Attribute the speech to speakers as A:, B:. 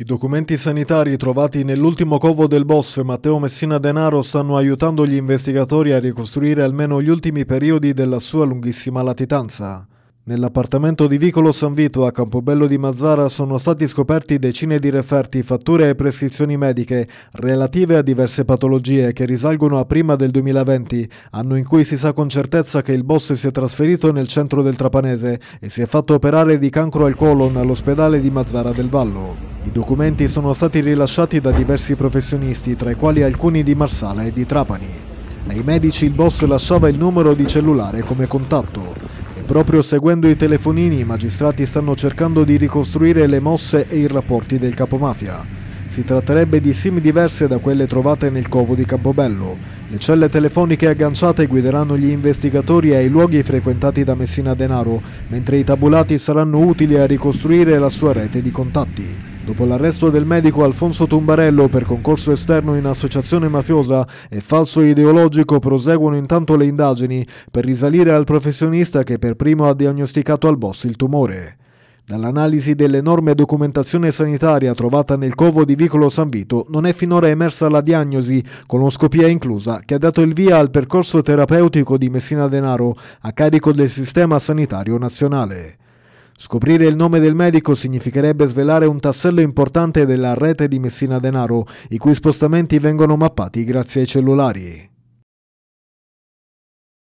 A: I documenti sanitari trovati nell'ultimo covo del boss Matteo Messina Denaro stanno aiutando gli investigatori a ricostruire almeno gli ultimi periodi della sua lunghissima latitanza. Nell'appartamento di Vicolo San Vito a Campobello di Mazzara sono stati scoperti decine di referti, fatture e prescrizioni mediche relative a diverse patologie che risalgono a prima del 2020, anno in cui si sa con certezza che il boss si è trasferito nel centro del Trapanese e si è fatto operare di cancro al colon all'ospedale di Mazzara del Vallo. I documenti sono stati rilasciati da diversi professionisti, tra i quali alcuni di Marsala e di Trapani. Ai medici il boss lasciava il numero di cellulare come contatto e proprio seguendo i telefonini i magistrati stanno cercando di ricostruire le mosse e i rapporti del capomafia. Si tratterebbe di sim diverse da quelle trovate nel covo di Campobello. Le celle telefoniche agganciate guideranno gli investigatori ai luoghi frequentati da Messina Denaro, mentre i tabulati saranno utili a ricostruire la sua rete di contatti. Dopo l'arresto del medico Alfonso Tumbarello per concorso esterno in associazione mafiosa e falso ideologico proseguono intanto le indagini per risalire al professionista che per primo ha diagnosticato al boss il tumore. Dall'analisi dell'enorme documentazione sanitaria trovata nel covo di Vicolo San Vito non è finora emersa la diagnosi, colonscopia inclusa, che ha dato il via al percorso terapeutico di Messina Denaro a carico del Sistema Sanitario Nazionale. Scoprire il nome del medico significherebbe svelare un tassello importante della rete di Messina Denaro, i cui spostamenti vengono mappati grazie ai cellulari.